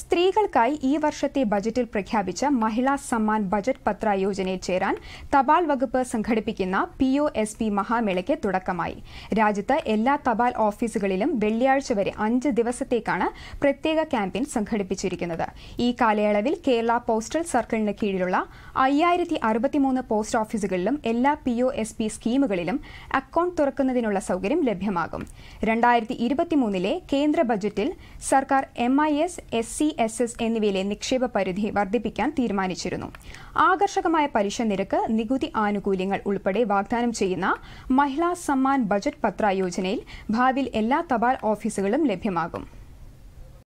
സ്ത്രീകൾക്കായി ഈ വർഷത്തെ ബജറ്റിൽ പ്രഖ്യാപിച്ച മഹിളാ സമ്മാൻ ബജറ്റ് പത്ര യോജനയിൽ ചേരാൻ തപാൽ വകുപ്പ് സംഘടിപ്പിക്കുന്ന പി ഒ എസ് പി മഹാമേളയ്ക്ക് തുടക്കമായി രാജ്യത്ത് എല്ലാ തപാൽ ഓഫീസുകളിലും വെള്ളിയാഴ്ച വരെ അഞ്ച് ദിവസത്തേക്കാണ് പ്രത്യേക ക്യാമ്പയിൻ സംഘടിപ്പിച്ചിരിക്കുന്നത് ഈ കാലയളവിൽ കേരള പോസ്റ്റൽ സർക്കിളിന് കീഴിലുള്ള അയ്യായിരത്തി അറുപത്തിമൂന്ന് പോസ്റ്റ് ഓഫീസുകളിലും എല്ലാ പി ഒ എസ് പി സ്കീമുകളിലും അക്കൌണ്ട് തുറക്കുന്നതിനുള്ള സൗകര്യം ലഭ്യമാകും രണ്ടായിരത്തി ഇരുപത്തിമൂന്നിലെ കേന്ദ്ര ബജറ്റിൽ സർക്കാർ M I S S C E എന്നിവയിലെ നിക്ഷേപ പരിധി വർദ്ധിപ്പിക്കാൻ തീരുമാനിച്ചിരുന്നു ആകർഷകമായ പലിശ നിരക്ക് നികുതി ആനുകൂല്യങ്ങൾ ഉൾപ്പെടെ വാഗ്ദാനം ചെയ്യുന്ന മഹിളാ സമ്മാൻ ബജറ്റ് പത്ര യോജനയിൽ ഭാവിയിൽ എല്ലാ തപാൽ ഓഫീസുകളും ലഭ്യമാകും